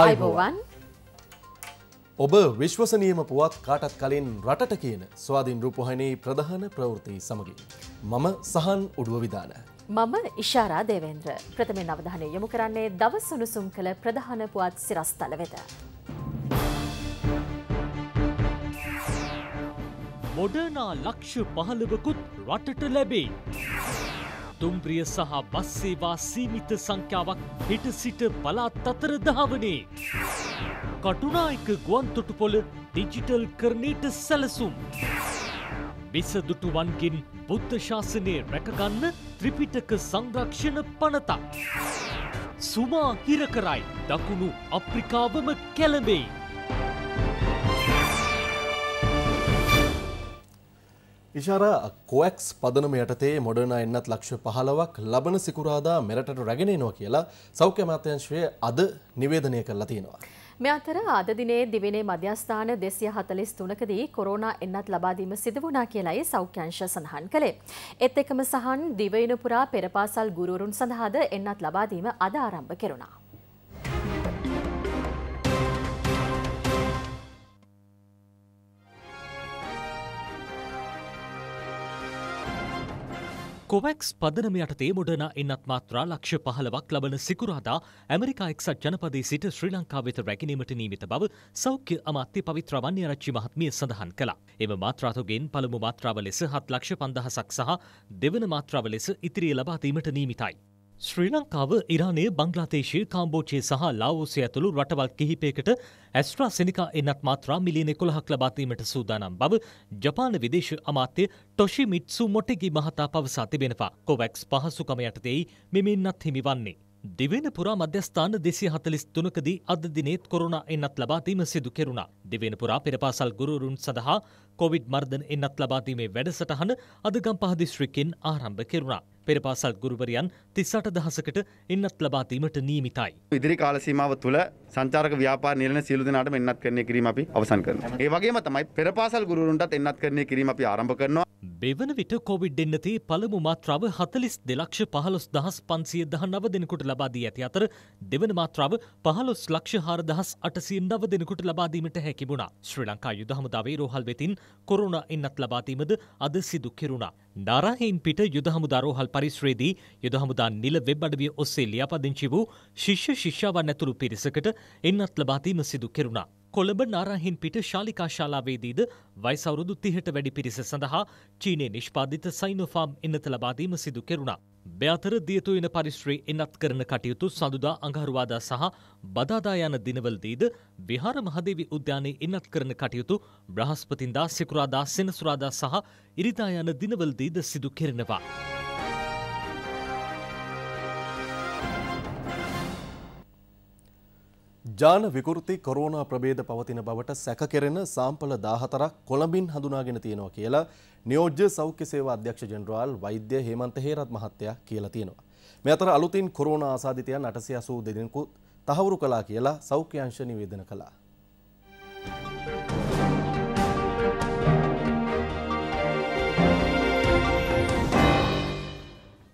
අයිබෝවන් ඔබ විශ්වසනීයම පුවත් කාටත් කලින් රටට කියන ස්වාධීන් රූපහණයේ ප්‍රධාන ප්‍රවෘත්ති සමගින්. මම සහන් උඩුව විධාන. මම ඉශාරා දේවේන්ද්‍ර ප්‍රථමෙන් අවධානය යොමු කරන්නේ දවස් උණුසුම් කළ ප්‍රධාන පුවත් සිරස්තල වෙත. මොඩනා ලක්ෂ පහළවකුත් රටට ලැබේ. දුම්රිය සහ බස් සේවා සීමිත සංඛ්‍යාවක් හෙට සිට පලාත් අතර දහවනේ. කටුනායක ගුවන්තොටුපොළ ඩිජිටල් කරණයට සැලසුම්. විසදුටුවන්ගෙන් බුද්ධ ශාසනය රැකගන්න ත්‍රිපිටක සංරක්ෂණ පනතක්. සුමා හිර කරයි දකුණු අප්‍රිකාවම කැළඹෙයි. ඉශාර කොක්ස් පදනම යටතේ මොඩන එන්නත් ලක්ෂ පහලවක් ලබන සිකුරාදා මෙරටට රැගෙනනවා කියලා සෞඛ්‍ය මාත්‍යංශවය අද නිවේදනය කරලා තියෙනවා. මෙ අතර අද දිනේ දිවිනේ මධ්‍යස්ථාන දෙසිය හතලිස් තුනකදී කොරෝනා එන්නත් ලබාදීම සිද වුණා කියලයි සෞඛ්‍යංශ සඳහන් කළේ. එත් එකම සහන් දිවයිනපුරා පෙරපාසල් ගුරුවරුන් සඳහාද එන්නත් ලබාදීම අද ආරම්භ කෙරුණා. කොවැක්ස් පදනම යටතේ මොඩන එන්නත් මාත්‍රා ලක්ෂ පහලවක් ලබන සිකුරාදා ඇමරිකා එක්සත් ජනපදේ සිට ශ්‍රී ලංකා වෙත රැකිනීමට නීමිත බව සෞඛ්‍ය අමාත්‍ය පවිත්‍ර වන්‍යරච්චි මහත්මිය සඳහන් කළා. එම මාත්‍රාතුගෙන් පළමු මාත්‍රාව ලෙස හත් ලක්ෂ පන්දහසක් සහ දෙවන මාත්‍රාව ලෙස ඉතිරිය ලබාදීමට නීමිතයි. ශ්‍රී ලංකාව ඉරානය බංගලාදේශය කාම්බෝචය සහ ලාවෝසය ඇතුළු රටවල් කිහිපයකට ඇස්ට්‍රා සෙනිකා එන්නත් මාත්‍රා මිලියන කොළහක් ලබාතීමට සූදානම් බව ජපාන විදේශ අමාත්‍ය ටොෂි මිත්සු මොටෙගි මහතා පවසා තිබෙනවා කොවැක්ස් පහසුකම යටතෙයි මෙමින්නත් හිමිවන්නේ. දෙවෙන පුරා මධ්‍යස්ථාන දෙසි හතලිස් තුනකදී අද දිනේත් කොරුණ එන්නත් ලබාදීම සිදු කෙරුණා. දෙවෙන පුරා පෙරපාසල් ගුරුරුන් සඳහා කොවිඩ් මර්ධන එන්නත් ලබාදීමේ වැඩසටහන අදගම්පහ දිස්ත්‍රික්කෙන් ආරම්භ කෙරුණා. පෙර පාසල් ගුරුවරයන් තිස්සට දහසකට එන්නත් ලබාදීමට නියමිතයි. ඉදිරි කාලසීමාව තුළ සංචාරක ව්‍යාපාර නිලන සියලු දෙනාටම එන්නත් කරණය කිරීම අපි අවසන් කරනවා. ඒ වගේම තමයි පෙර පාසල් ගුරුවරුන්ටත් එන්නත් කරණය කිරීම අපි ආරම්භ කරනවා. බෙවන විට කොවිඩ් එන්නතේ පළමු මාත්‍රාව 4221519 දෙනෙකුට ලබා දී ඇති අතර දෙවන මාත්‍රාව 15 ලක්ෂ 4809 දෙනෙකුට ලබා දීමට හැකි වුණා. ශ්‍රී ලංකා යුද හමුදාවේ රෝහල් වෙතින් කොරුණ එන්නත් ලබාදීමද අද සිදු කෙරුණා. නාරාහයින් පිට යුද හමුදා රෝහල් පරිශ්‍රයේදී යුද හමුදා නිල වෙබ් අඩවිය ඔස්සේ ලියාපදිංචි වූ ශිෂ්‍ය ශිෂ්‍යාවන් ඇතුළු පිරිසකට එන්නත් ලබාදීම සිදු කෙරුණා. කොළඹ නාරාහින් පිට ශාලිකා ශාලාවේදීද වයිසවුරුදු තිහට වැඩි පිරිස සඳහා චීනය නිෂ්පාධිත සයිනොෆාම් එන්නත ලබාදීම සිදු කෙරුණා. බෑතර දියතුයින පරිශ්‍රී එනත් කරන කටයුතු සඳුදා අඟහරුවාදා සහ බදාදා යන දිනවලදීද විහාර මහදේවි උද්‍යානයේ එනත් කරන කටයුතු බ්‍රහස්පතින්දා සිකුරාදා සෙනසුරාදා සහ ඉරිදා යන දිනවලදීද සිදු කෙරෙනවා. ජාන විකෘති කොරෝනා ප්‍රබේද පවතින බවට සැකකෙරෙන සාම්පල 14ක් කොළඹින් හඳුනාගෙන තියෙනවා කියලා නියෝජ්‍ය සෞඛ්‍ය සේවා අධ්‍යක්ෂ ජෙනරාල් වෛද්‍ය හේමන්ත හේරත් මහත්තයා කියලා තියෙනවා. මේ අතර අලුතින් කොරෝනා ආසාදිතයන් 882 දෙනෙකු තහවුරු කළා කියලා සෞඛ්‍ය අංශ නිවේදන කළා.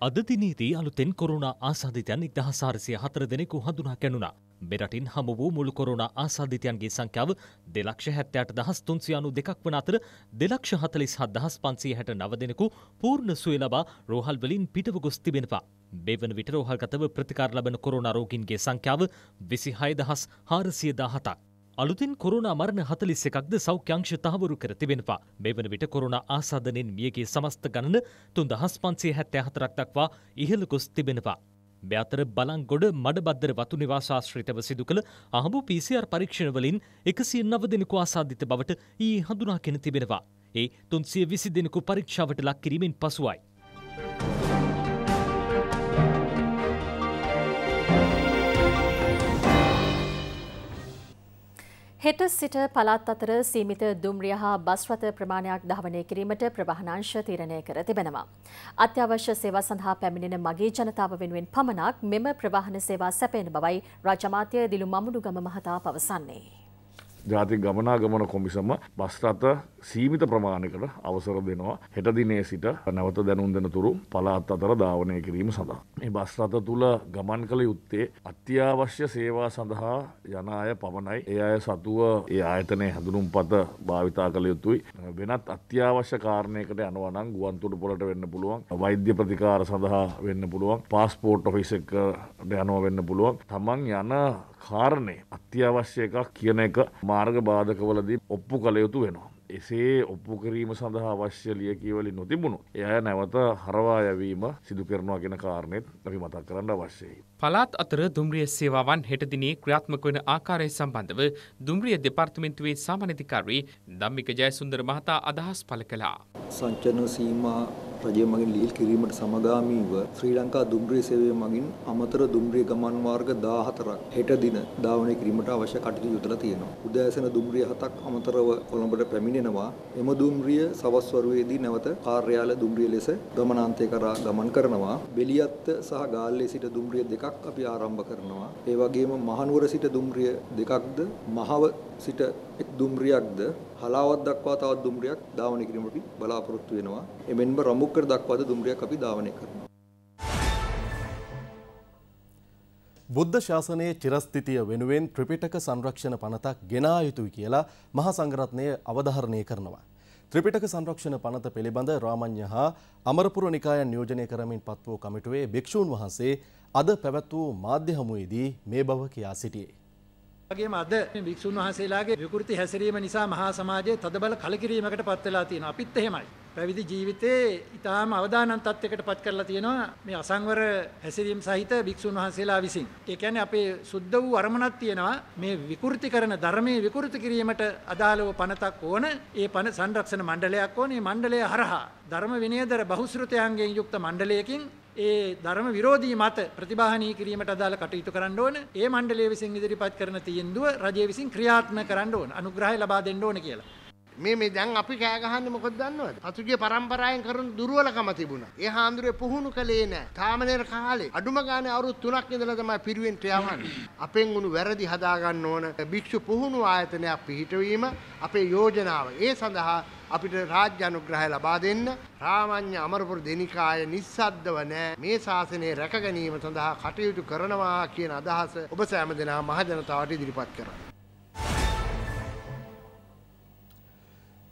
අද දිනේදී අලුතෙන් කොරෝනා ආසාදිතයන් 1404 දෙනෙකු හඳුනා ගැනුණා. මෙරටින් හමු වූ මුළු කොරුණා ආසාධිතයන්ගේ සංඛ්‍යාව දෙලක්ෂ හැත්තෑට දහස් තුන්සිය අනු දෙකක් වන අතර දෙලක්ෂ හතලිස් හත් දහස් පන්සිය හැට නව දෙනෙකු පූර්ණ සුවය ලබා රෝහල් වලින් පිටව ගොස් තිබෙනවා. මෙවන විට රෝහල්ගතව ප්‍රතිකාර ලබන කොරුණා රෝගීන්ගේ සංඛ්‍යාව විසි හය දහස් හාරසිය දාහතක්. අලුතින් කොරුණා මරණ හතලිස් එකක්ද සෞඛ්‍යංශ තහවුරු කර තිබෙනවා. මෙවන විට කොරුණා ආසාධනෙන් මියගේ සමස්ත ගණන තුන් දහස් පන්සේ හැත්තෑ හතරක් දක්වා ඉහළ ගොස් තිබෙනවා. මෙතර බලංගොඩ මඩබද්දර වතු නිවාසාශ්‍රිතව සිදු කළ අහඹු PCR පරීක්ෂණවලින් 109 දෙනෙකු ආසාදිත බවට ඊ හඳුනාගෙන තිබෙනවා. ඒ 320 දෙනෙකු පරීක්ෂාවට ලක් කිරීමෙන් පසුවයි. හෙට සිට පළාත් අතර සීමිත දුම්රිය හා බස් රථ ප්‍රමාණයක් ධාවනය කිරීමට ප්‍රවාහනාංශ තීරණය කර තිබෙනවා. අත්‍යවශ්‍ය සේවා සඳහා පැමිණෙන මගේ ජනතාව වෙනුවෙන් පමණක් මෙම ප්‍රවාහන සේවා සැපයන බවයි රාජමාත්‍ය දිලු මමුණුගම මහතා පවසන්නේ. ජාති ගමනා ගමන කොමිසම බස්රත සීමිත ප්‍රමාණකට අවසර දෙනවා හෙටදිනේ සිට නැවත දැනුම් දෙන තුරු පලාත් අතර ධාවනය කිරීම සඳහා. මේ බස්රත තුළ ගමන් කළ යුත්තේ අත්‍යවශ්‍ය සේවා සඳහා යන අය පමණයි ඒ අය සතුව ඒ ආයතනය හැඳුනුම් පත භාවිතා කළ යුතුයි වෙනත් අත්‍යවශ්‍ය කාරණයකට යනවනම් ගුවන්තුට පොලට වෙන්න පුළුවන් වෛද්‍ය ප්‍රතිකාර සඳහා වෙන්න පුළුවන් පාස්පෝට් ඔෆිස් එකට යනවා වෙන්න පුළුවන් තමන් යන කාරණය අත්‍යවශ්‍ය එකක් කියන එක මාර්ග බාධකවලදී ඔප්පු කළ යුතු වෙනවා. එසේ ඔප්පු කිරීම සඳහා අවශ්‍ය ලියකියවලින් නොතිබුණු. එය නැවත හරවා යවීම සිදු කරනවා ගෙන කාරණෙත් අපි මතක් කරන්න අවශ්‍යයි. පළාත් අතර දුම්රිය සේවාවන් හෙට දිනේ ක්‍රියාත්මක වන ආකාරය සම්බන්ධව දුම්රිය දෙපාර්තමේන්තුවේ සාමාන්‍යාධිකාරී ධම්මික ජයසුන්දර මහතා අදහස් පළ කළා. සංචන සීමා රජය මගින් ලියල් කිරීමට සමගාමීව ශ්‍රී ලංකා දුම්රිය සේවය මගින් අමතර දුම්රිය ගමන් මාර්ග 14ක් හෙට දින ධාවනය කිරීමට අවශ්‍ය කටයුතු යොදලා තියෙනවා. උදෑසන දුම්රිය හතක් අමතරව කොළඹට පැමිණෙනවා. එම දුම්රිය සවස් වරුවේදී නැවත කාර්යාල දුම්රිය ලෙස ගමනාන්තය කරා ගමන් කරනවා. බෙලියත්ත සහ ගාල්ලේ සිට දුම්රිය දෙකක් අපි ආරම්භ කරනවා. ඒ වගේම මහනුවර සිට දුම්රිය දෙකක්ද මහව සිට එක් දුම්රියක්ද හලාවත් දක්වා තවත් දුම්රියක් ධාවනය කිරීම අපි බලාපොරොත්තු වෙනවා. එමෙන්ම රමුක්කර දක්වාද දුම්රියක් අපි ධාවනය කරනවා. බුද්ධ ශාසනයේ චිරස්ථිතිය වෙනුවෙන් ත්‍රිපිටක සංරක්ෂණ පනතක් ගෙනා යුතුයි කියලා මහා සංඝරත්නය අවධාරණය කරනවා. ත්‍රිපිටක සංරක්ෂණ පනත පිළිබඳ රාමඤ්ඤ හා අමරපුර නිකායන් නියෝජනය කරමින් පත් වූ කමිටුවේ භික්ෂූන් වහන්සේ අද පැවැත් වූ මාධ්‍ය හමුවේදී මේ බව කියා සිටියේ. වගේම අද භික්ෂුන් වහන්සේලාගේ විකෘති හැසිරීම නිසා මහා සමාජයේ තදබල කලකිරීමකට පත් වෙලා තියෙනවා. අපිත් එහෙමයි. පැවිදි ජීවිතේ ඊටාම අවදානම් තත්යකට පත් කරලා තියෙනවා මේ අසංවර හැසිරීම සහිත භික්ෂුන් වහන්සේලා විසින්. ඒ කියන්නේ අපේ සුද්ධ වූ අරමුණක් තියෙනවා මේ විකෘති කරන ධර්මයේ විකෘති කිරීමට අදාළව පනතක් ඕන. ඒ පන සංරක්ෂණ මණ්ඩලයක් ඕන. මේ මණ්ඩලය හරහා ධර්ම විනයදර බහුශ්‍රතයන්ගෙන් යුක්ත මණ්ඩලයකින් ඒ ධර්ම විරෝධී මත ප්‍රතිබාහනී කිරීමට අදාළ කටයුතු කරන්න ඕන. ඒ මණ්ඩලය විසින් ඉදිරිපත් කරන තීන්දුව රජය විසින් ක්‍රියාත්මක කරන්න ඕන. අනුග්‍රහය ලබා දෙන්න ඕන කියලා. මේ මේ දැන් අපි කෑගහන්න මොකද දන්නවද? පසුගිය පරම්පරාවෙන් කරන දුර්වලකම තිබුණා. ඒ හාමුදුරේ පුහුණු කළේ නැහැ. තාමනේර කාලේ අඩුම ගානේ අවුරුදු 3ක් ඉඳලා තමයි පිරිවෙන්ට යවන්නේ. අපෙන් උණු වැරදි හදා ගන්න ඕන භික්ෂු පුහුණු ආයතනයක් පිහිටවීම අපේ යෝජනාව. ඒ සඳහා අපිට රාජ්‍ය අනුග්‍රහය ලබා දෙන්න රාමඤ්ඤ අමරපුර දෙනිකාය නිස්සද්දව නැ මේ ශාසනය රැක ගැනීම සඳහා කටයුතු කරනවා කියන අදහස ඔබ සෑම දෙනා මහජනතාවට ඉදිරිපත් කරන්න.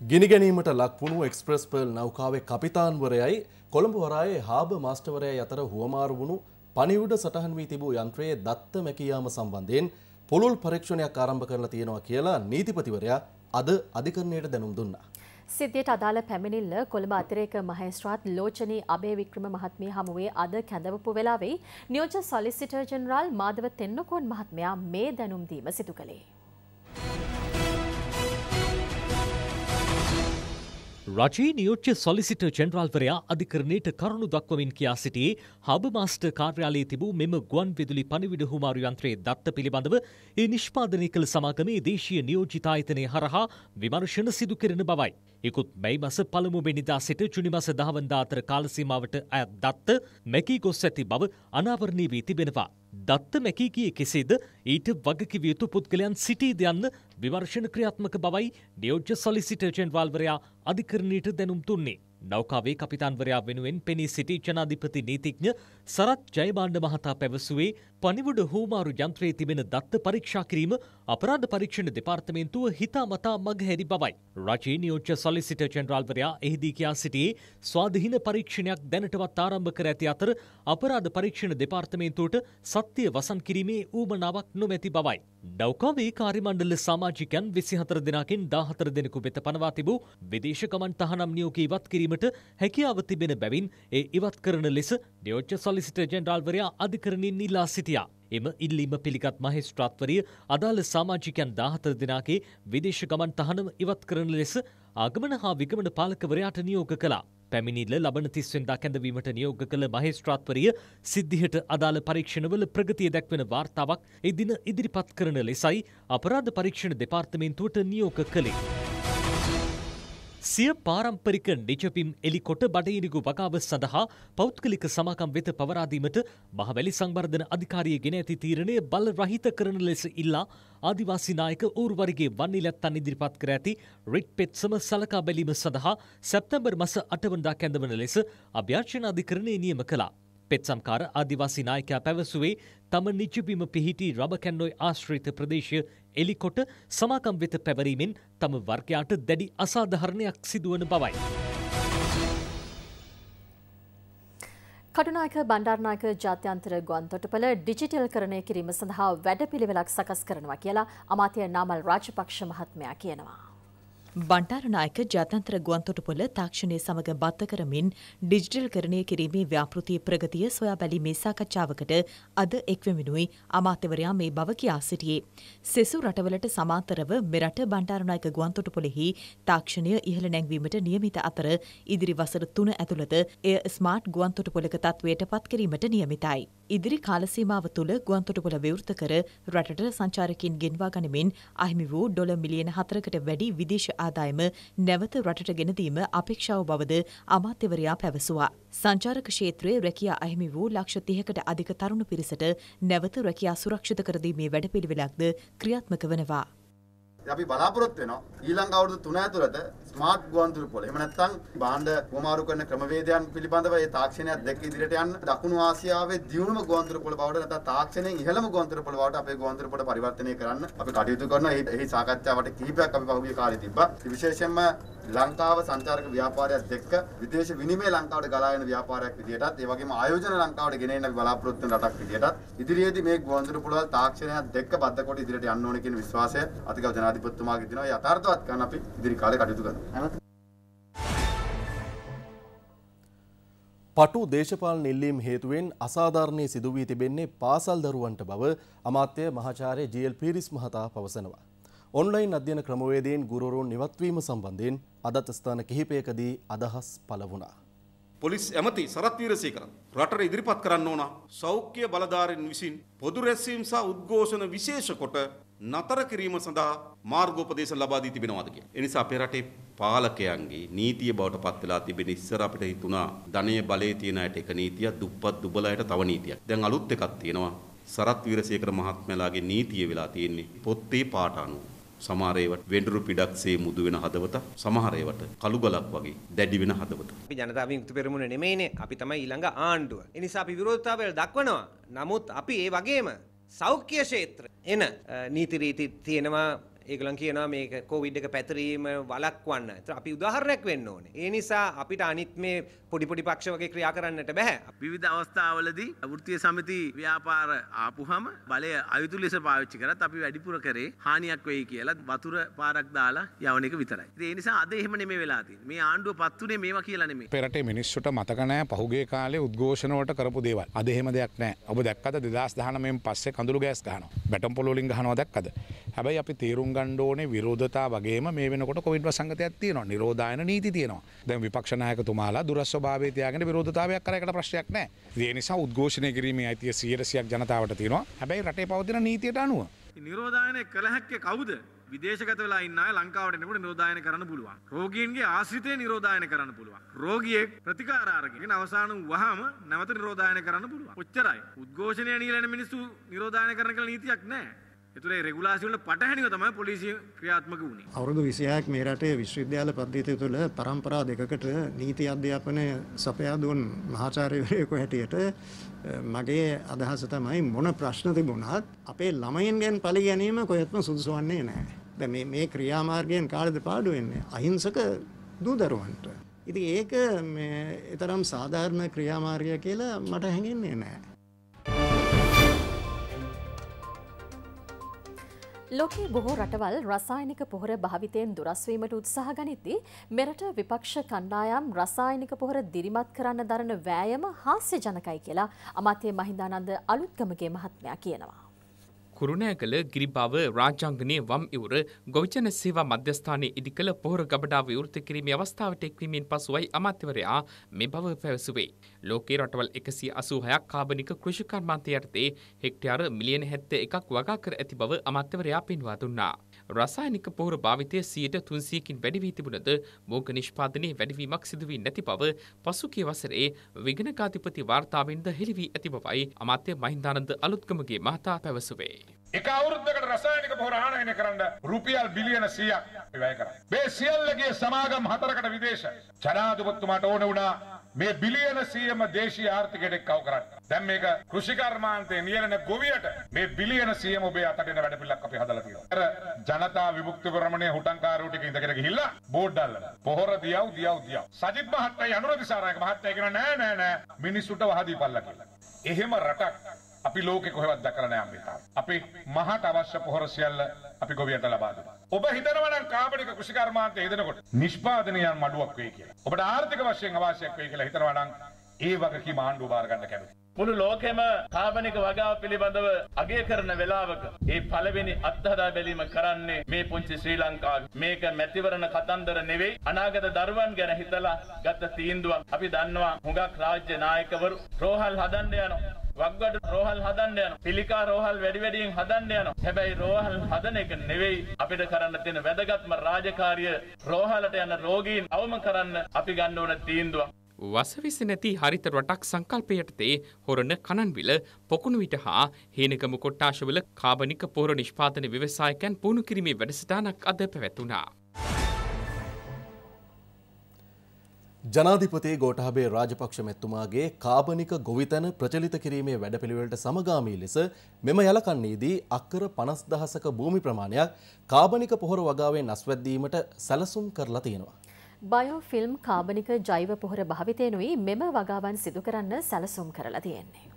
ගිනිගැනීමට ලක්වුණු එක්ස්ප්‍රස් පර්ල් නෞකාවේ කපිතාන්වරයයි කොළඹ වරායේ හාබ මාස්ටවරය අතර හුවමාරු වුණු පනිවුඩ සටහන් වී තිබූ යන්ත්‍රයේ දත්ත මැකීයාම සම්බන්ධයෙන් පුළුල් පරීක්ෂණයක් ආරම්භ කරලා තියෙනවා කියලා නීතිපතිවරයා අද අධිකරණයට දැනුම් දුන්නා. සිද්ධියට අදාළ පැමිණිල්ල කොළඹ අතිරේක මහේස්ත්‍රාත් ලෝචනී අබේ වික්‍රම මහත්මිය හමුවේ අද කැඳවපු වෙලාවෙයි නියෝජ්‍ය සොලිසිටර් ජෙනරාල් මාධව තෙන්නකෝන් මහත්මයා මේ දැනුම් දීම සිදු කළේ. රජී නියෝච්ච සොලිසිට ජෙනරාල්වරයා අධිකරණයට කරුණු දක්වමින් කියා සිටියේ හබ මාස්ටර් කාර්යාලයේ තිබූ මෙම ගුවන් විදුලි පණිවිඩ හුමාරු යන්ත්‍රයේ දත්ත පිළිබඳව ඒ නිෂ්පාදනය කළ සමාගමේ දේශීය නියෝජිතායතනය හරහා විමර්ශන සිදු කරන බවයි. ඉකුත් මැයි මස පළමු වෙනිදා සිට ජුනි මස දහවන්දා අතර කාලසීමාවට අයත් දත්ත මැකී ගොස් ඇති බව අනාවරණය වී තිබෙනවා. දත්ත මැකී කියේ කෙසේද ඊට වගකිව යුතු පුද්ගලයන් සිටීද යන්න විමර්ශන ක්‍රියාත්මක බවයි නියෝජ්‍ය සොලිසිටර් ජෙනරාල්වරයා අධිකරණයට දැනුම් දුන්නේ. නෞකාවේ කපිතාන්වරයා වෙනුවෙන් පෙනී සිටි ජනාධිපති නීතිඥ සරත් ජයමාන්න මහතා පැවසුවේ පනිවුඩ හෝමාරු යන්ත්‍රයේ තිබෙන දත්ත පරීක්ෂා කිරීම අපරාධ පරීක්ෂණ දෙපාර්තමේන්තුව හිතාමතා මගහැරි බවයි. රජයේ නියෝජ්‍ය සොලිසිට ජෙනරාල්වරයා එහිදී කියා සිටියේ ස්වාධීන පරීක්ෂණයක් දැනටවත් ආරම්භ කර ඇති අතර අපරාධ පරීක්ෂණ දෙපාර්තමේන්තුවට සත්‍ය වසන් කිරීමේ ඌමනාවක් නොමැති බවයි. ඩෞකාවේ කාරිමණ්ඩල සමාජිකයන් විසිහතර දෙනාකින් දාහතර දෙනෙකු වෙත පනවා තිබූ විදේශකමන් තහනම් නියෝක ඉවත් කිරීමට හැකියාව තිබෙන බැවින් ඒ ඉවත් කරන ලෙස ඩියෝච්ච සොලිසිට ජෙනරාල්වරයා අධිකරණින් නිලා සිටි සිටියා. එම ඉල්ලීම පිළිගත් මහේස්ත්‍රාත්වරිය අදාළ සමාජිකයන් 14 දෙනාගේ විදේශ ගමන් තහනම ඉවත් කරන ලෙස ආගමන හා විගමන පාලකවරයාට නියෝග කළා. පැමිණිල්ල ලබන 30 වෙනිදා කැඳවීමට නියෝග කළ මහේස්ත්‍රාත්වරිය සිද්ධියට අදාළ පරීක්ෂණවල ප්‍රගතිය දැක්වෙන වාර්තාවක් ඒ දින ඉදිරිපත් කරන ලෙසයි අපරාධ පරීක්ෂණ දෙපාර්තමේන්තුවට නියෝග කළේ. සිය පාරම්පරික නිජපිම් එලිකොට බටහිරිගු වගාව සඳහා පෞද්ගලික සමාකම් වෙත පවරාදීමට මහවැලි සංවර්ධන අධිකාරිය ගෙන ඇති තීරණය බල රහිත කරන ලෙස ඉල්ලා ආදිවාසි නායක ඌරුවරිගේ වන්නිලැත්තන් ඉදිරිපත් කර ඇති රිට් පෙත්සම සලකා බැලීම සඳහා සැප්තැම්බර් මස අටවනදා කැඳවන ලෙස අභ්‍යර්ශන අධිකරණය නියම කළා. පෙත්සම්කාර ආදිවාසි නායකයා පැවසුවේ තම නිජබිම පිහිටි රබ කැන්නොයි ආශ්‍රිත ප්‍රදේශය එලිකොට සමාකම් වෙත පැවරීමෙන් තම වර්ගයාට දැඩි අසාධහරණයක් සිදුවන බවයි. කටුනායක බණ්ඩාරනායක ජාත්‍යන්තර ගුවන්තොටුපළ ඩිජිටල් කරණය කිරීම සඳහා වැඩ පිළිවෙලක් සකස් කරනවා කියලා අමාත්‍ය නාමල් රාජපක්ෂ මහත්මයා කියනවා. බණ්ඩාරනායක ජාත්‍යන්තර ගුවන්තොටුපොළ තාක්ෂණය සමග බද්ධ කරමින් ඩිජිටල් කරණය කිරීමේ ව්‍යාපෘතියේ ප්‍රගතිය සොයා බැලීමේ සාකච්ඡාවකට අද එක්වමිනුයි අමාත්‍යවරයා මේ බව කියා සිටියේ. සෙසු රටවලට සමාන්තරව මෙරට බණ්ඩාරනායක ගුවන්තොටුපොළෙහි තාක්ෂණය ඉහළ නැංවීමට නියමිත අතර ඉදිරි වසර තුන ඇතුළත එය ස්මාර්ට් ගුවන්තොටුපොළක තත්වයට පත්කිරීමට නියමිතයි. ඉදිරි කාලසීමාව තුළ ගුවන්තොටුපොළ විවෘත කර රටට සංචාරකින් ගෙන්වා ගනිමින් අහිමි වූ ඩොල මිලියන හතරකට වැඩි විදේශ ආදායම නැවත රටට ගෙනදීම අපේක්ෂාව බවද අමාත්‍යවරයා පැවසුවා. සංචාරක ක්ෂේත්‍රයේ රැකියා අහිමි වූ ලක්ෂ තිහකට අධික තරුණ පිරිසට නැවත රැකියා සුරක්ෂිත කරදීමේ වැඩපිළිවෙලක්ද ක්‍රියාත්මක වනවා. අපි බලාපොරොත්තු වෙනවා ඊළඟ අවුරුදු 3 ඇතුළත ස්මාර්ට් ගුවන්තුරු පොළ. එහෙම නැත්නම් භාණ්ඩ හුවමාරු කරන ක්‍රමවේදයන් පිළිබඳව ඒ තාක්ෂණයත් දැක්ක ඉදිරියට යන්න දකුණු ආසියාවේ දියුණුම ගුවන්තුරු පොළ බවට නැත්නම් තාක්ෂණයෙන් ඉහළම ගුවන්තුරු පොළ බවට අපේ ගුවන්තුරු පොළ පරිවර්තනය කරන්න අපි කටයුතු කරනවා. එහි සාකච්ඡාවට කිහිපයක් අපි පහුගිය කාලේ තිබ්බා. විශේෂයෙන්ම ලංකාව සංචාරක ව්‍යාපාරයත් එක්ක විදේශ විනිමය ලංකාවට ගලා එන ව්‍යාපාරයක් විදියටත් ඒ වගේම ආයෝජන ලංකාවට ගෙන එන්න අපි බලාපොරොත්තු වෙන රටක් විදියටත් ඉදිරියේදී මේ ගුවන්තොට පුළුවන් තාක්ෂණයත් එක්ක බද්දකොට ඉදිරියට යන්න ඕන කියන විශ්වාසය අතිගව ජනාධිපතිතුමාගේ දිනවා යථාර්ථවත් කරන අපි ඉදිරි කාලේ කටයුතු කරනවා. පටු දේශපාලන ඉල්ලීම් හේතුවෙන් අසාධාරණයේ සිදුවී තිබෙන්නේ පාසල් දරුවන්ට බව අමාත්‍ය මහාචාර්ය ජීඑල් පීරිස් මහතා පවසනවා. ඔන්ලයින් අධ්‍යයන ක්‍රමවේදයෙන් ගුරුවරුන් නිවත්වීම සම්බන්ධයෙන් අදත් ස්ථාන කිහිපයකදී අදහස් පළ වුණා. පොලිස් ඇමති සරත් වීරසේකරන් රටට ඉදිරිපත් කරන්න ඕන සෞඛ්‍ය බලධාරීන් විසින් පොදු රැස්වීම සහ උද්ඝෝෂණ විශේෂ කොට නතර කිරීම සඳහා මාර්ගෝපදේශ ලබා දී තිබෙනවාද කියලා. ඒ නිසා අපේ රටේ පාලකයන්ගේ නීතිය බවට පත් වෙලා තිබෙන ඉස්සර අපිට හිතුණා ධනයේ බලයේ තියෙන අයට එක නීතියක්, දුප්පත් දුබලයට තව නීතියක්. දැන් අලුත් එකක් තියෙනවා. සරත් වීරසේකර මහත්මයාලාගේ නීතිය වෙලා තියෙන්නේ පොත්තේ පාට අනුව. සමහර ඒවට වෙඬරු පිටක්සේ මුදු වෙන හදවත සමහර ඒවට කළු ගලක් වගේ දැඩි වෙන හදවත. අපි ජනතාවෙන් යුක්ත පෙරමුණ නෙමෙයිනේ. අපි තමයි ඊළඟ ආණ්ඩුව. ඒ නිසා අපි විරෝධතාවය දක්වනවා. නමුත් අපි ඒ වගේම සෞඛ්‍ය ක්ෂේත්‍ර එන නීති රීති තියෙනවා ඒගලන් කියනවා මේ කෝවිඩ් එක පැතිරීම වලක්වන්න. ඒතර අපි උදාහරණයක් වෙන්න ඕනේ. ඒ නිසා අපිට අනිත් මේ පොඩි පොඩි පක්ෂ වගේ ක්‍රියා කරන්නට බෑ. විවිධ අවස්ථාවලදී වෘත්තීය සමිති ව්‍යාපාර ආපුහම බලය අයුතු ලෙස පාවිච්චි කරත් අපි වැඩිපුර කරේ හානියක් වෙයි කියලා වතුර පාරක් දාලා යවන එක විතරයි. ඒ නිසා අද එහෙම නෙමෙයි වෙලා තියෙන්නේ. මේ ආණ්ඩුව පත්තුනේ මේවා කියලා නෙමෙයි. පෙරටේ මිනිස්සුන්ට මතක නෑ පහුගිය කාලේ උද්ඝෝෂණවලට කරපු දේවල්. අද එහෙම දෙයක් නෑ. ඔබ දැක්කද 2019 පස්සේ කඳුළු ගෑස් ගහනවා. බැටම් පොලෝලින් ගහනවා දැක්කද? හැබැයි අපි තීරුම් ගණ්ඩෝනේ විරෝධතා වගේම මේ වෙනකොට කොවිඩ් සංගතයක් තියෙනවා නිරෝධායන නීති තියෙනවා දැන් විපක්ෂනායකතුමාලා දුරස්වභාවය තියාගෙන විරෝධතාවයක් කරයකට ප්‍රශ්නයක් නැහැ ඒ නිසා උද්ඝෝෂණය කිරීමේ අයිතිය 100%ක් ජනතාවට තියෙනවා හැබැයි රටේ පවතින නීතියට අනුව නිරෝධායනය කළ හැක්කේ කවුද විදේශගත වෙලා ඉන්න අය ලංකාවට එනකොට නිරෝධායන කරන්න පුළුවන්. රෝගීන්ගේ ආශ්‍රිතය නිරෝධායන කරන්න පුළුවන්. රෝගියෙක් ප්‍රතිකාර අරගෙන අවසාන වහම නැවත නිරෝධායන කරන්න පුළුවන්. ඔච්චරයි. උද්ඝෝෂණය නීලන මිනිස්සු නිරෝධායන කරන කියලා නීතියක් නැහැ. එතුරේ රෙගුලාසිවලට පටහැනිව තමයි පොලිසිය ක්‍රියාත්මක වුණේ. අවුරුදු 26ක් මේ රටේ විශ්වවිද්‍යාල පද්ධතිය තුළ පරම්පරා දෙකකට නීති අධ්‍යාපනය සපයා දුන් මහාචාර්යවරයෙකු හැටියට මගේ අදහස තමයි මොන ප්‍රශ්න තිබුණත් අපේ ළමයින්ගෙන් පලි ගැනීම කොහෙත්ම සුදුසු වන්නේ නැහැ. දැන් මේ මේ ක්‍රියාමාර්ගයෙන් කාටද පාඩු වෙන්නේ? අහිංසක දූ දරුවන්ට. ඉතින් ඒක මේ තරම් සාධාරණ ක්‍රියාමාර්ගය කියලා මට හැඟෙන්නේ නැහැ. ලොකේ බොහෝ රටවල් රසායනික පොහොර භාවිතයෙන් දුරස්වීමට උත්සාහ ගනිද්දී මෙරට විපක්ෂ කණ්ඩායම් රසායනික පොහොර දිරිමත් කරන්න දරන වෑයම හාස්‍යජනකයි කියලා අමාත්‍ය මහින්දානන්ද අලුත්ගමගේ මහත්මයා කියනවා. කුරුණෑගල ගිරිබාව රාජාංගනයේ වම් ඉවුර ගොවිජන සේවා මධ්‍යස්ථානයේ ඉදි කළ පොහොර ගබඩාව විවෘත කිරීමේ අවස්ථාවට එක්වීමෙන් පසුවයි අමාත්‍යවරයා මේ බව පැවසුවේ. ලෝකයේ රටවල් 186ක් කාබනික කෘෂිකර්මාන්තය යටතේ හෙක්ටයාර මිලියන 71ක් වගා කර ඇති බව අමාත්‍යවරයා පෙන්වා දුන්නා. රසායනික පොහොර භාවිතය 100%කින් වැඩි වී තිබුණද මෝග නිෂ්පාදනයේ වැඩිවීමක් සිදු වී නැති බව පසුගිය වසරේ විගණකාධිපති වාර්තාවෙන්ද හෙළි වී ඇති බවයි අමාත්‍ය මහින්දානන්ද අලුත්ගමගේ මහතා පැවසුවේ. එක අවුරුද්දකට රසායනික පොහොර ආනයනය කරන්න රුපියල් බිලියන 100ක් වැය කරා. මේ සියල්ලගේ සමාගම් හතරකට විදේශ ජනාධිපතිතුමාට ඕන වුණා මේ බිලියන 100ම දේශීය ආර්ථිකයට එක්කව කරන්න. දැන් මේක කෘෂිකර්මාන්තයේ නියැලෙන ගොවියට මේ බිලියන 100ම ඔබේ අතට එන වැඩපිළිවෙලක් අපි හදලා තියෙනවා. අර ජනතා විමුක්ති ප්‍රමණය හුටංකාරයෝ ටික ඉඳගෙන ගිහිල්ලා බෝඩ් අල්ලන. පොහොර දියව් දියව් දියව්. සජිත් මහත්තයයි අනුරාධ දිසානායක මහත්තයා කියනවා නෑ නෑ නෑ මිනිස්සුන්ට වහදීපල්ලා කියලා. එහෙම රටක් අපි ලෝකෙ කොහෙවත් දැකලා නෑ අම්බිතාව. අපි මහට අවශ්‍ය පොහොර සියල්ල අපි ගොවියන්ට ලබා දෙනවා. ඔබ හිතනවා නම් කාබනික කෘෂිකර්මාන්තය යෙදෙනකොට නිෂ්පාදනයන් මඩුවක් වෙයි කියලා. ඔබට ආර්ථික වශයෙන් අවශ්‍යයක් වෙයි කියලා හිතනවා නම් ඒ වගකීම ආණ්ඩුව බාර ගන්න කැමති. මුළු ලෝකෙම කාබනික වගාව පිළිබඳව අගය කරන වෙලාවක ඒ පළවෙනි අත්හදා බැලීම කරන්නේ මේ පුංචි ශ්‍රී ලංකාවේ මේක මැතිවරණ කතන්දර නෙවෙයි අනාගත දරුවන් ගැන හිතලා ගත්ත තීන්දුවක් අපි දන්නවා හුඟක් රාජ්‍ය නායකවරු රෝහල් හදන්න යනවා වක්ගඩු රෝහල් හදන්න යනවා. පිළිකා රෝහල් වැඩි වැඩියෙන් හදන්න යනවා. හැබැයි රෝහල් හදන එක නෙවෙයි අපිට කරන්න තියෙන වැදගත්ම රාජකාරිය රෝහලට යන රෝගීන් අවම කරන්න අපි ගන්න ඕන තීන්දුවක්. වසවිස නැති හරිත රටක් සංකල්පයටතේ හොරණ කණන්විල පොකුණු විට හා හේනකම කොට්ටාශවල කාබනික පෝර නිෂ්පාතන ව්‍යවසායකැන් පුුණු කිරීමේ වැඩසටානක් අද පැවැත්වුණා. ජනාධිපති ගෝටහබේ රාජපක්ෂ මෙත්තුමාගේ කාබනික ගොවිතැන ප්‍රචලිත කිරීමේ වැඩපිළිවෙලට සමගාමී ලෙස මෙම යලකන්නේදී අක්කර පනස් දහසක භූමි ප්‍රමාණයක් කාබනික පොහොර වගාවේ නස්වැද්දීමට සැලසුම් කරලා තියෙනවා. බයෝෆිල්ම් කාබනික ජෛව පොහොර භාවිතයනුයි මෙම වගාවන් සිදු කරන්න සැලසුම් කරලා තියෙන්නේ.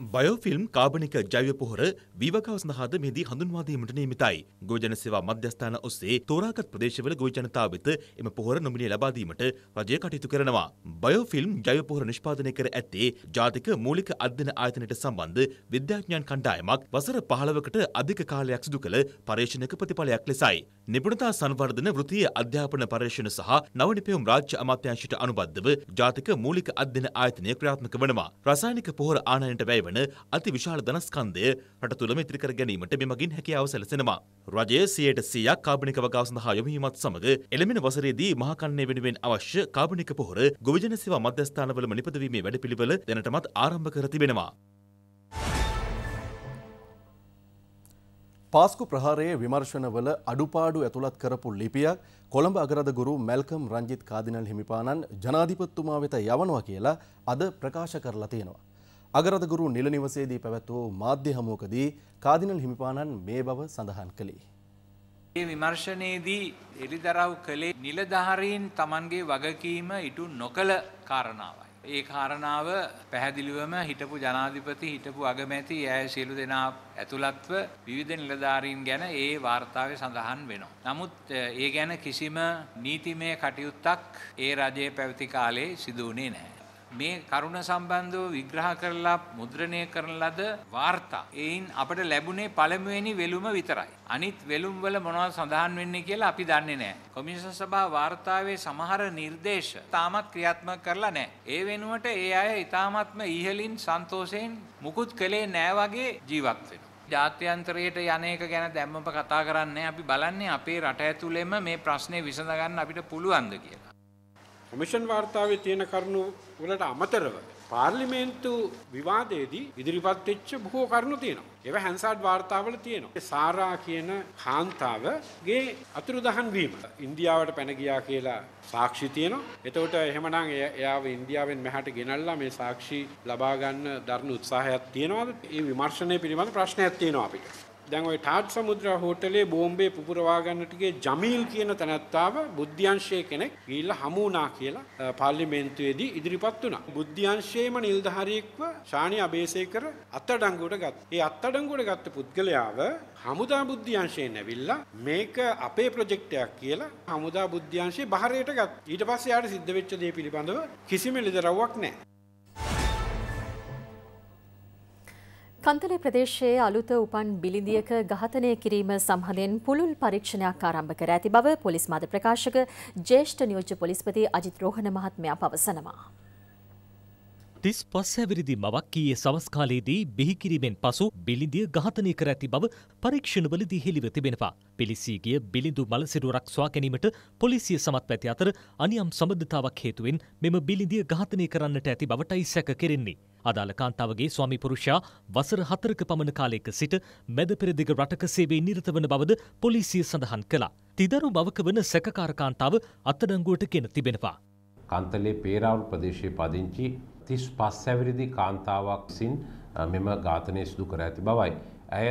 බයෝෆිල්ම් කාබනික ජෛව පොහොර විවකාව සඳහාද මෙහිදී හඳුන්වා දීමට නියමිතයි. ගොවිජන සේවා මධ්‍යස්ථාන ඔස්සේ තෝරාගත් ප්‍රදේශවල ගොවි ජනතාව වෙත එම පොහොර නොමිලේ ලබා දීමට රජය කටයුතු කරනවා. බයෝෆිල්ම් ජෛව පොහොර නිෂ්පාදනය කර ඇත්තේ ජාතික මූලික අධ්‍යන ආයතනයට සම්බන්ධ විද්‍යාඥයන් කණ්ඩායමක් වසර 15කට අධික කාලයක් සිදු කළ පරීක්ෂණක ප්‍රතිඵලයක් ලෙසයි. නිපුණතා සංවර්ධන වෘත්තීය අධ්‍යාපන පරීක්ෂණ සහ නව නිපැයුම් රාජ්‍ය අමාත්‍යාංශයට අනුබද්ධව ජාතික මූලික අධ්‍යන ආයතනය ක්‍රියාත්මක වනවා. රසායනික පොහොර ආනයනට වැය වන අති විශාල ධනස්කන්දය රට තුළම ඉතිරි කර ගැනීමට මෙමගින් හැකියාව සැලසෙනවා. රජය සියයට සීයක් කාබනික වගාව සඳහා යොමීමත් සමඟ එළමෙන වසරේදී මහකන්නේ වෙනුවෙන් අවශ්‍ය කාබනික පොහොර ගොවිජන සේවා මධ්‍යස්ථානවලම නිපදවීමේ වැඩපිළිවෙල දැනටමත් ආරම්භ කර තිබෙනවා. පාස්කු ප්‍රහාරයේ විමර්ශනවල අඩුපාඩු ඇතුළත් කරපු ලිපියක් කොළඹ අගරද ගුරු මැල්කම් රංජිත් කාදිනල් හිමිපාණන් ජනාධිපතිතුමා වෙත යවනවා කියලා අද ප්‍රකාශ කරලා තියෙනවා. අගරදගුරු නිල නිවසේදී පැවැත් වූ මාධ්‍ය හමුවකදී කාදිනල් හිමිපාණන් මේ බව සඳහන් කළේ. ඒ විමර්ශනයේදී එළිදරව් කළේ නිලධාරීන් තමන්ගේ වගකීම ඉටු නොකළ කාරණාවයි. ඒ කාරණාව පැහැදිලිවම හිටපු ජනාධිපති හිටපු අගමැති ඇය සියලු දෙනා ඇතුළත්ව විවිධ නිලධාරීන් ගැන ඒ වාර්තාවේ සඳහන් වෙනවා. නමුත් ඒ ගැන කිසිම නීතිමය කටයුත්තක් ඒ රජයේ පැවති කාලේ සිදු වුණේ නැහැ. මේ කරුණ සම්බන්ධව විග්‍රහ කරලා මුද්‍රණය කරන ලද වාර්තා. එයින් අපට ලැබුණේ පළමුවෙනි වෙළුම විතරයි. අනිත් වෙළුම් වල මොනවද සඳහන් වෙන්නේ කියලා අපි දන්නේ නැහැ. කොමිෂන් සභා වාර්තාවේ සමහර නිර්දේශ තාමත් ක්‍රියාත්මක කරලා නැහැ. ඒ වෙනුවට ඒ අය ඊ타මත්ම ඉහලින් සන්තෝෂයෙන් මුකුත් කළේ නැහැ වගේ ජීවත් වෙනවා. ජාත්‍යන්තරයට යන එක ගැන දැම්මප කතා කරන්නේ අපි බලන්නේ අපේ රට ඇතුළෙම මේ ප්‍රශ්නේ විසඳ ගන්න අපිට පුළුවන්ද කියලා. කොමිෂන් වාර්තාවේ තියෙන කරුණු වලට අමතරව පාර්ලිමේන්තු විවාදයේදී ඉදිරිපත් වෙච්ච බොහෝ කරුණු තියෙනවා. ඒවා හැන්සාඩ් වාර්තාවල තියෙනවා. සාරා කියන කාන්තාවගේ අතුරුදහන් වීම ඉන්දියාවට පැන ගියා කියලා සාක්ෂි තියෙනවා. එතකොට එහෙමනම් එයාව ඉන්දියාවෙන් මෙහාට ගෙනල්ලා මේ සාක්ෂි ලබා ගන්න දරන උත්සාහයක් තියෙනවාද? ඒ විමර්ශනය පිළිබඳ ප්‍රශ්නයක් තියෙනවා අපිට. දැන් ওই ටාජ් සමුද්‍රා හෝටලේ බෝම්බේ පුපුරවා ගන්න ටිකේ ජමීල් කියන තැනැත්තාව බුද්ධ්‍යංශයේ කෙනෙක් ගිහිල්ලා හමු වුණා කියලා පාර්ලිමේන්තුවේදී ඉදිරිපත් වුණා. බුද්ධ්‍යංශයේම නිලධාරියෙක්ව ශානි අබේසේකර අත්අඩංගුවට ගත්තා. ඒ අත්අඩංගුවට ගත්ත පුද්ගලයාව හමුදා බුද්ධ්‍යංශයෙන් ඇවිල්ලා මේක අපේ ප්‍රොජෙක්ට් එකක් කියලා හමුදා බුද්ධ්‍යංශයේ බහරයට ගත්තා. ඊට පස්සේ යාට සිද්ධ වෙච්ච දේ පිළිබඳව කිසිම ලිදරව්වක් නැහැ. කන්තලේ ප්‍රදේශයේ අලුත උපන් බිලිඳියක ඝාතනය කිරීම සම්බන්ධයෙන් පුළුල් පරීක්ෂණයක් ආරම්භ කර ඇති බව පොලිස් මධ්‍ය ප්‍රකාශක ජ්‍යෙෂ්ඨ නියෝජ්‍ය පොලිස්පති අජිත් රෝහණ මහත්මයා පවසනවා. තිස් පස් හැවිරිදි මවක් ඊයේ සවස්කාලයේදී බිහිකිරීමෙන් පසු බිලිඳිය ඝාතනය කර ඇති බව පරීක්ෂණවලදී හෙළිව තිබෙනවා. පිලිසී ගිය බිලිඳු මලසිරුරක් සොයා ගැනීමට පොලිසිය සමත් පැති අතර අනියම් සම්බන්ධතාවක් හේතුවෙන් මෙම බිලිඳිය ඝාතනය කරන්නට ඇති බවටයි සැක කෙරෙන්නේ. අදාළ කාන්තාවගේ ස්වාමි පුරුෂයා වසර හතරක පමණ කාලයක සිට මැද පෙරදිග රටක සේවයේ නිරත වන බවද පොලිසිය සඳහන් කළා. තිදරු බවක වන සැකකාර කාන්තාව අත්අඩංගුවට ගෙන තිබෙනවා. කන්තලේ පේරාවුල් ප්‍රදේශයේ පදිංචි තිස් පස්සැවිරිදි කාන්තාවක්සින් මෙම ඝාතනය සිදු කර ඇති බවයි. ඇය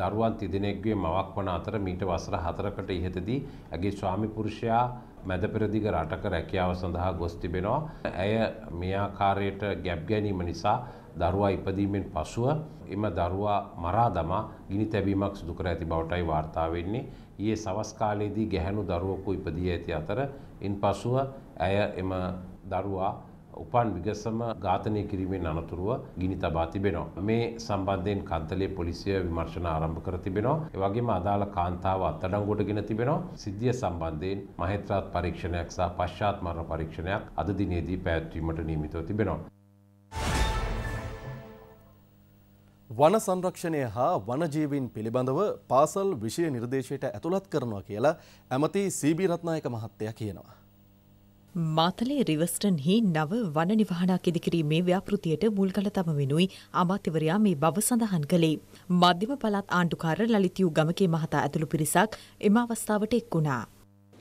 දරුවන් තිදෙනෙක්ගේ මවක් වන අතර මීට වසර හතරකට ඉහතදී ඇගේ ස්වාමිපුරුෂයා මැද පෙරදිග රටක රැකියාව සඳහා ගොස් තිබෙනවා. ඇය මේ ආකාරයට ගැබ් ගැනීම නිසා දරුවා ඉපදීමෙන් පසුව එම දරුවා මරා දමා ගිනි තැබීමක් සිදු කර ඇති බවටයි වාර්තා වෙන්නේ. ඊයේ සවස් කාලයේදී ගැහැණු දරුවෙකු ඉපදී ඇති අතර ඉන් පසුව ඇය එම දරුවා උපන් විගසම ඝාතනය කිරීමෙන් අනතුරුව ගිනි තබා තිබෙනවා. මේ සම්බන්ධයෙන් කන්තලේ පොලිසිය විමර්ශන ආරම්භ කර තිබෙනවා. ඒ වගේම අදාළ කාන්තාව අත්අඩංගුවටගෙන තිබෙනවා. සිද්ධිය සම්බන්ධයෙන් මහේත්‍රාත් පරීක්ෂණයක් සහ පශ්චාත් මරණ පරීක්ෂණයක් අද දිනේදී පැවැත්වීමට නියමිතව තිබෙනවා. වන සංරක්ෂණය හා වනජීවීන් පිළිබඳව පාසල් විෂය නිර්දේශයට ඇතුළත් කරනවා කියලා ඇමති සීබී රත්නායක මහත්තයා කියනවා. මාතලේ රිවස්ටන්හි නව වන නිවාහනක් ඉදිකිරීමේ ව්‍යාපෘතියට මුල්ගල තම වෙනුයි අමාත්‍යවරයා මේ බව සඳහන් කළේ. මධ්‍යම පළත් ආණ්ඩුකාර ලලිතියු ගමකේ මහතා ඇතුළු පිරිසක් එම අවස්ථාවට එක් වුණා.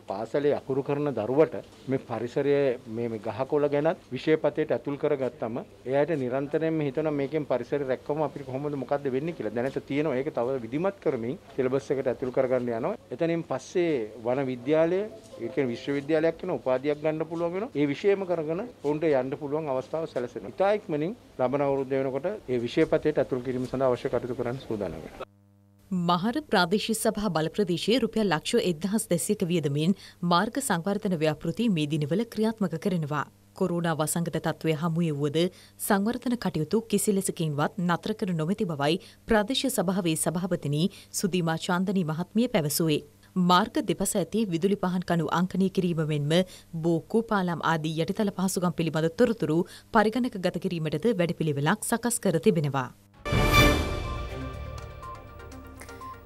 පාසලේ අකුරු කරන දරුවට මේ පරිසරයේ මේ ගහකොළ ගැනත් විෂයපතයට ඇතුල් කරගත්තම එයාට නිරන්තරයෙන්ම හිතනවා මේකෙන් පරිසරය රැක්කම අපිට කොහොමද මොකද්ද වෙන්නේ කියලා. දැනට තියෙනවා ඒක තව විධිමත් කරමින් සිලබස් එකට ඇතුල් කරගන්න යනවා. එතනින් පස්සේ වන විද්‍යාලය, ඒ කියන්නේ විශ්වවිද්‍යාලයක් වෙන උපාධියක් ගන්න පුළුවන් වෙනවා. ඒ විෂයම කරගෙන ඔවුන්ට යන්න පුළුවන් අවස්ථාව සැලසෙනවා. ඉතා ඉක්මනින් ලබන අවුරුද්ද වෙනකොට ඒ විෂයපතයට ඇතුල් කිරීම සඳහා අවශ්‍ය කටයුතු කරන්න සූදානම් වෙනවා. මහර ප්‍රාදේශ සභා බල ප්‍රදේශයේ රුපියල් ලක්ෂ එක්දහස් දෙසියක වියදමින් මාර්ග සංවර්ධන ව්‍යාපෘති මේ දිනවල ක්‍රියාත්මක කරනවා. කොරුණා වසංගත තත්ත්වය හමුවේ වුවද සංවර්ධන කටයුතු කිසිලෙසකින්වත් නතර කර නොමැති බවයි ප්‍රාදේශ සභාවේ සභාපතිනි සුදීමා චාන්දනී මහත්මිය පැවසුවේ. මාර්ග දෙපස ඇති විදුලි පහන් කණු අංකනය කිරීම මෙන්ම බෝකු පාලම් ආදී යටිතල පහසුගම් පිළිබඳ තොරතුරු පරිගණක ගත කිරීමටද වැඩපිළිවෙලක් සකස් කර තිබෙනවා.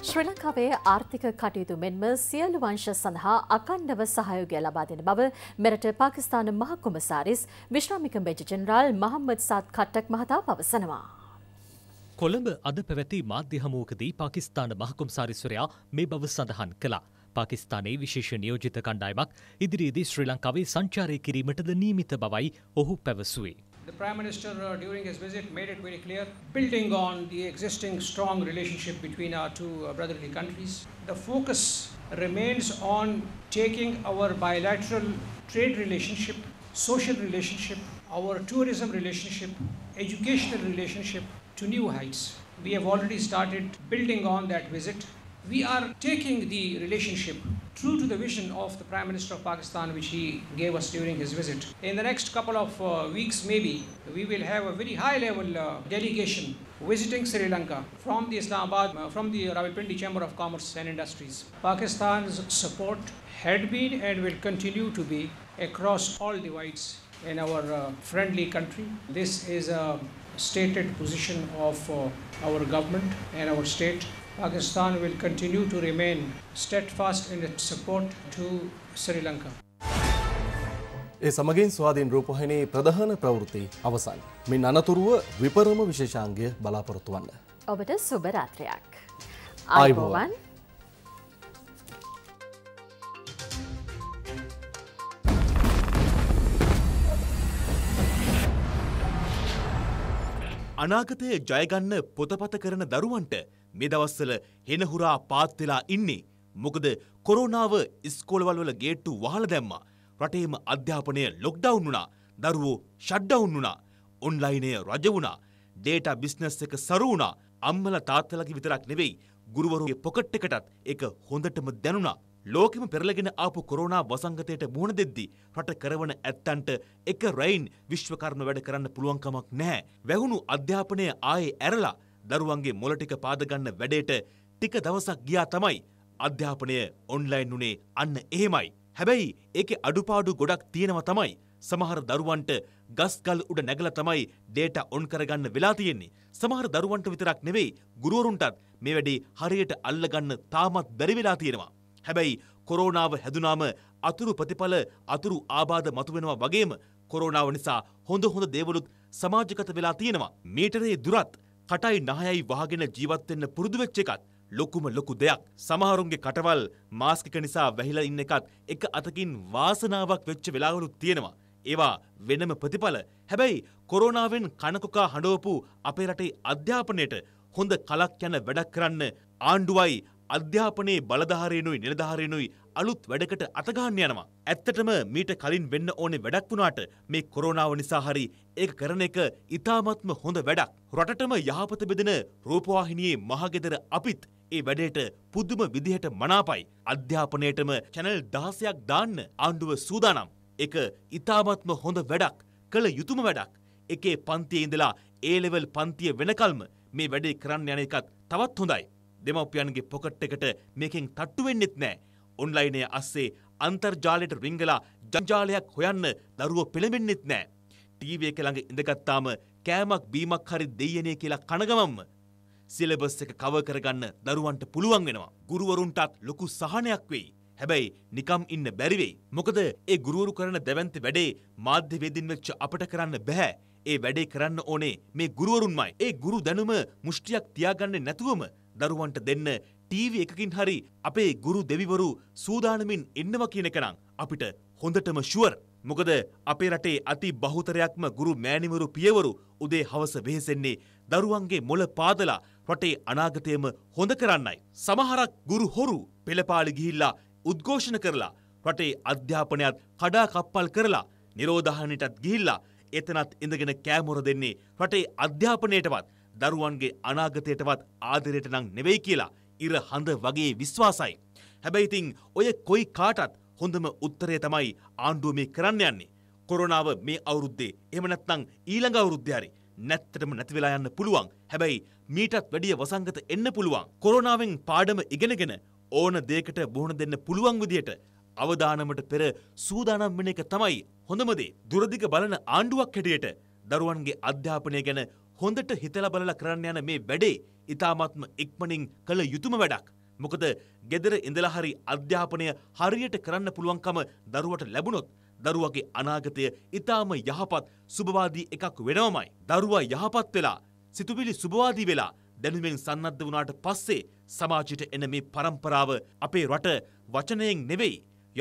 ශ්‍රී ලංකාවේ ආර්ථික කටයුතු මෙන්ම සියලු වංශ සඳහා අකණ්ඩව සහයෝගය ලබා දෙන බව මෙරට පාකිස්තාන මහකොමසාරිස් විශ්‍රාමික මේජර් ජෙනරාල් මහම්මද් සාත් කට්ටක් මහතා පවසනවා. කොළඹ අද පැවැති මාධ්‍ය හමුවකදී පාකිස්තාන මහකොමසාරිස්වරයා මේ බව සඳහන් කළා. පාකිස්ානයේ විශේෂ නියෝජිත කණ්ඩායමක් ඉදිරියේදී ශ්‍රී ලංකාවේ සංචාරය කිරීමටද නීමිත බවයි ඔහු පැවසුවේ. the Prime Minister, uh, during his visit, made it very clear, building on the existing strong relationship between our two uh, brotherly countries. The focus remains on taking our bilateral trade relationship, social relationship, our tourism relationship, educational relationship to new heights. We have already started building on that visit we are taking the relationship true to the vision of the Prime Minister of Pakistan, which he gave us during his visit. In the next couple of uh, weeks, maybe, we will have a very high level uh, delegation visiting Sri Lanka from the Islamabad, uh, from the Rawalpindi Chamber of Commerce and Industries. Pakistan's support had been and will continue to be across all divides in our uh, friendly country. This is a stated position of uh, our government and our state. Pakistan will continue to remain steadfast in its support to Sri Lanka. ඒ සමගින් ස්වාධීන් රූපහිණී ප්‍රධාන ප්‍රවෘත්ති අවසන්. මින් අනතුරුව විපරම විශේෂාංගය බලාපොරොත්තු වන්න. ඔබට සුබ රාත්‍රයක්. ආයුබෝවන්. අනාගතය ජයගන්න පොතපත කරන දරුවන්ට මේ දවස්වල හෙනහුරා පාත් වෙලා ඉන්නේ. මොකද කොරෝනාව ඉස්කෝලවල් වල ගේට්ටු වහලා දැම්මා. රටේම අධ්‍යාපනය ලොක්ඩවුන් වුණා. දරුවෝ ෂට්ඩවුන් වුණා. ඔන්ලයිනය රජ වුණා. ඩේටා බිස්නස් එක සරු වුණා. අම්මලා තාත්තලාගේ විතරක් නෙවෙයි ගුරුවරුගේ පොකට් එකටත් ඒක හොඳටම දැනුණා. ලෝකෙම පෙරලගෙන ආපු කොරෝනා වසංගතයට මුහුණ දෙද්දි රට කරවන ඇත්තන්ට එක රයින් විශ්වකර්ම වැඩ කරන්න පුළුවන්කමක් නැහැ. වැහුණු අධ්‍යාපනය ආයේ ඇරලා දරුවන්ගේ මොලටික පාදගන්න වැඩේට ටික දවසක් ගියා තමයි අධ්‍යාපනය ඔන්ලයින් වුණේ අන්න එහෙමයි. හැබැයි ඒකෙ අඩුපාඩු ගොඩක් තියෙනවා තමයි. සමහර දරුවන්ට ගස්කල් උඩ නැගලා තමයි ඩේටා ඔන් කරගන්න වෙලා තියෙන්නේ. සමහර දරුවන්ට විතරක් නෙවෙයි ගුරුවරුන්ටත් මේ වැඩේ හරියට අල්ලගන්න තාමත් බැරි වෙලා තියෙනවා. හැබැයි කොරෝනාව හැදුනාම අතුරු ප්‍රතිඵල අතුරු ආබාධ මතුවෙනවා වගේම කොරෝනාව නිසා හොඳ හොඳ දේවලුත් සමාජගත වෙලා තියෙනවා. මීටරේ දුරත් කටයි නහයයි වහගෙන ජීවත් වෙන්න පුරුදු වෙච්ච එකත් ලොකුම ලොකු දෙයක්. සමහරුන්ගේ කටවල් මාස්ක් එක නිසා වැහිලා ඉන්න එකත් එක අතකින් වාසනාවක් වෙච්ච වෙලාවලුත් තියෙනවා. ඒවා වෙනම ප්‍රතිඵල. හැබැයි කොරෝනාවෙන් කනකොකා හඬවපු අපේ රටේ අධ්‍යාපනයට හොඳ කලක් යන වැඩක් කරන්න ආණ්ඩුවයි අධ්‍යාපනයේ බලධාරීනුයි නිලධාරීනුයි අලුත් වැඩකට අතගාන්න යනවා. ඇත්තටම මීට කලින් වෙන්න ඕනේ වැඩක් වුණාට මේ කොරෝනාව නිසා හරි ඒක කරන එක ඉතාමත්ම හොඳ වැඩක්. රටටම යහපත බෙදෙන රූපවාහිනියේ මහගෙදර අපිත් ඒ වැඩේට පුදුම විදිහට මනාපයි. අධ්‍යාපනයටම චැනල් 16ක් දාන්න ආණ්ඩුව සූදානම්. ඒක ඉතාමත්ම හොඳ වැඩක්. කළ යුතුම වැඩක්. එකේ පන්තියේ ඉඳලා ඒලෙවල් පන්තිය වෙනකල්ම මේ වැඩේ කරන්න යන එකත් තවත් හොඳයි. දෙමව්පියන්ගේ පොකට් එකට මේකෙන් තට්ටු වෙන්නෙත් නෑ. ඔන්ලයිනය අස්සේ අන්තර්ජාලයට රිංගලා ජංජාලයක් හොයන්න දරුව පෙළඹෙන්නෙත් නෑ. ටීව එක ළඟ ඉඳගත්තාම කෑමක් බීමක් හරි දෙයනේ කියලා කනගමම්ම. සිලබස් එක කව කරගන්න දරුවන්ට පුළුවන් වෙනවා. ගුරුවරුන්ටත් ලොකු සහනයක් වෙයි. හැබැයි නිකම් ඉන්න බැරි වෙයි. මොකද ඒ ගුරුවරු කරන දැවැන්ත වැඩේ මාධ්‍ය වේදින් වෙච්ච අපට කරන්න බෑ. ඒ වැඩේ කරන්න ඕනේ මේ ගුරුවරුන්මයි. ඒ ගුරු දැනුම මුෂ්ටියක් තියාගන්නේ නැතුවම දරුවන්ට දෙන්න ටීවී එකකින් හරි අපේ ගුරු දෙවිවරු සූදානමින් එන්නව කියන එක නම් අපිට හොඳටම ෂුවර්. මොකද අපේ රටේ අති බහුතරයක්ම ගුරු මෑණිවරු පියවරු උදේ හවස වෙහෙසෙන්නේ දරුවන්ගේ මොළ පාදලා රටේ අනාගතයම හොඳ කරන්නයි. සමහරක් ගුරු හොරු පෙළපාලි ගිහිල්ලා උද්ඝෝෂණ කරලා රටේ අධ්‍යාපනයත් කඩා කප්පල් කරලා නිරෝධාහනයටත් ගිහිල්ලා එතනත් ඉඳගෙන කෑමොර දෙන්නේ රටේ අධ්‍යාපනයටවත් දරුවන්ගේ අනාගතයටවත් ආදරයට නම් නෙවෙයි කියලා ඉර හඳ වගේ විශ්වාසයි. හැබැයිතින් ඔය කොයි කාටත් හොඳම උත්තරය තමයි ආණ්ඩුව මේ කරන්න යන්නේ. කොරනාව මේ අවුරුද්දේ එම නැත්නම් ඊළඟ අවුරුද්දේ නැත්තටම නැති වෙලා යන්න පුළුවන්. හැබැයි මීටත් වැඩිය වසංගත එන්න පුළුවන්. කොරෝනාවෙන් පාඩම ඉගෙනගෙන ඕන දෙයකට බොහුණ දෙන්න පුළුවන් විදියට අවදානමට පෙර සූදානම් වෙන එක තමයි හොඳම දේ. දුරදිග බලන ආණ්ඩුවක් හැටියට දරුවන්ගේ අධ්‍යාපනය ගැන හොඳට හිතලා බලලා කරන්න යන මේ වැඩේ ඉතාමත්ම ඉක්මනින් කළ යුතුම වැඩක්. මොකද ගෙදර ඉඳලා හරි අධ්‍යාපනය හරියට කරන්න පුළුවන්කම දරුවට ලැබුණොත් දරුවගේ අනාගතය ඉතාම යහපත් සුභවාදී එකක් වෙනවමයි. දරුවා යහපත් වෙලා සිතුවිලි සුභවාදී වෙලා දැනුමෙන් සන්නද්ධ වුණාට පස්සේ සමාජයට එන මේ පරම්පරාව අපේ රට වචනයෙන් නෙවෙයි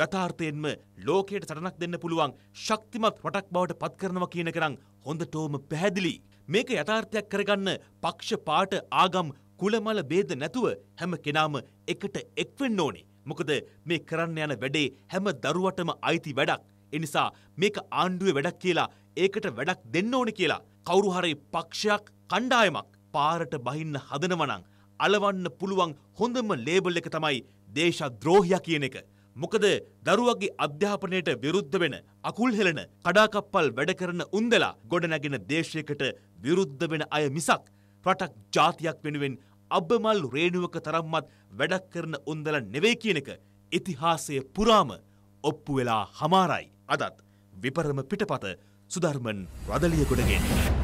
යථාර්ථයෙන්ම ලෝකයට සටනක් දෙන්න පුළුවන් ශක්තිමත් රටක් බවට පත් කරනවා කියන කරන් හොඳටෝම පැහැදිලි. මේක යථාර්ථයක් කරගන්න පක්ෂ පාට ආගම් කුලමල බේද නැතුව හැම කෙනාම එකට එක්වෙන්න ඕනේ. මොකද මේ කරන්න යන වැඩේ හැම දරුවටම අයිති වැඩක්. එනිසා මේක ආණ්ඩුවේ වැඩක් කියලා ඒකට වැඩක් දෙන්න ඕනේ කියලා කවුරු හරි පක්ෂයක් කණ්ඩායමක් පාරට බහින්න හදනවනම් අලවන්න පුළුවන් හොඳම ලේබල් එක තමයි දේශද්‍රෝහියා කියන එක. මොකද දරුවගේ අධ්‍යාපනයට විරුද්ධ වෙන අකුල් හෙලන කඩාකප්පල් වැඩ කරන උන්දලා ගොඩනැගෙන දේශයකට විරුද්ධ වෙන අය මිසක් රටක් ජාතියක් වෙනුවෙන් අබ්බමල් රේණුවක තරම්මත් වැඩක් කරන උන්දලා නෙවෙයි කියන එක ඉතිහාසය පුරාම ඔප්පු වෙලා හමාරයි. අදත් විපරම පිටපත සුධර්මන් රදලිය ගොඩගෙන.